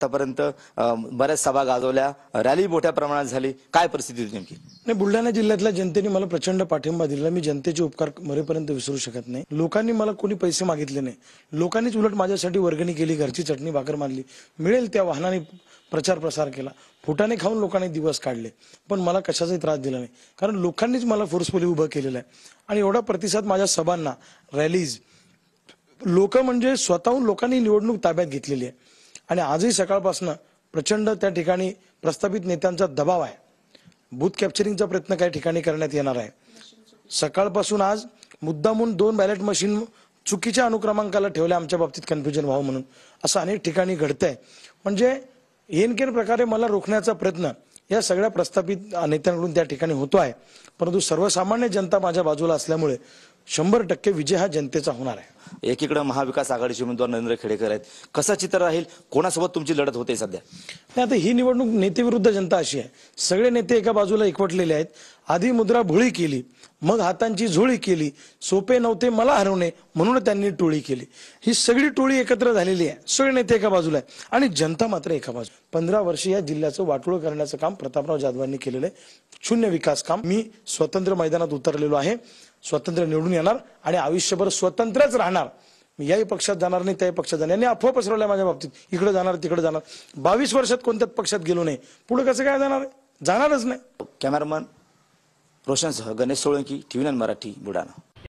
आतापर्यंत बऱ्याच सभा गाजवल्या रॅली मोठ्या प्रमाणात झाली काय परिस्थिती होती नेमकी नाही बुलढाणा जिल्ह्यातल्या जनतेने मला प्रचंड पाठिंबा दिला मी जनतेचे उपकार मरेपर्यंत विसरू शकत नाही लोकांनी मला कोणी पैसे मागितले नाही लोकांनीच उलट माझ्यासाठी वर्गणी केली घरची चटणी भाकर मानली मिळेल त्या वाहनाने प्रचार प्रसार केला फुटाने खाऊन लोकांनी दिवस काढले पण मला कशाचाही त्रास दिला नाही कारण लोकांनीच मला फोर्सफुली उभं केलेलं आहे आणि एवढा प्रतिसाद माझ्या सभांना रॅलीज लोक म्हणजे स्वतःहून लोकांनी निवडणूक ताब्यात घेतलेली आहे आणि आजही सकाळपासून प्रचंड त्या ठिकाणी प्रस्थापित नेत्यांचा दबाव आहे बूथ कॅप्चरिंगचा प्रयत्न काही ठिकाणी करण्यात येणार आहे सकाळपासून आज मुद्दामून दोन बॅलेट मशीन चुकीच्या अनुक्रमांकाला ठेवल्या आमच्या बाबतीत कन्फ्युजन व्हावं म्हणून असं अनेक ठिकाणी घडतंय म्हणजे येनकेन प्रकारे मला रोखण्याचा प्रयत्न या सगळ्या प्रस्थापित नेत्यांकडून त्या ठिकाणी होतो आहे परंतु सर्वसामान्य जनता माझ्या बाजूला असल्यामुळे शंभर टक्के विजय हा जनतेचा होणार आहे एकीकडे महाविकास आघाडीचे उमेदवार नरेंद्र खेडेकर आहेत कसं चित्र राहील कोणासोबत तुमची लढत होते सध्या नाही आता ही निवडणूक नेतेविरुद्ध जनता अशी आहे सगळे नेते एका बाजूला एकवटलेले आहेत आधी मुद्रा भुळी केली मग हातांची झोळी केली सोपे नव्हते मला हरवणे म्हणून त्यांनी टोळी केली ही सगळी टोळी एकत्र झालेली आहे सगळे नेते एका बाजूला आहे आणि जनता मात्र एका बाजूला पंधरा वर्ष या जिल्ह्याचं वाटोळ करण्याचं काम प्रतापराव जाधवांनी केलेलं आहे शून्य विकास काम मी स्वतंत्र मैदानात उतरलेलो आहे स्वतंत्र निवडून येणार आणि आयुष्यभर स्वतंत्रच राहणार जाणार मी याही पक्षात जाणार नाही त्याही पक्षात जाणार यांनी अफवा पसरवल्या माझ्या बाबतीत इकडे जाणार तिकडे जाणार बावीस वर्षात कोणत्याच पक्षात गेलो नाही पुढे कसं काय जाणार जाणारच नाही कॅमेरामन रोशनसह गणेश सोळंकी टीव्ही नाईन मराठी बुडाणा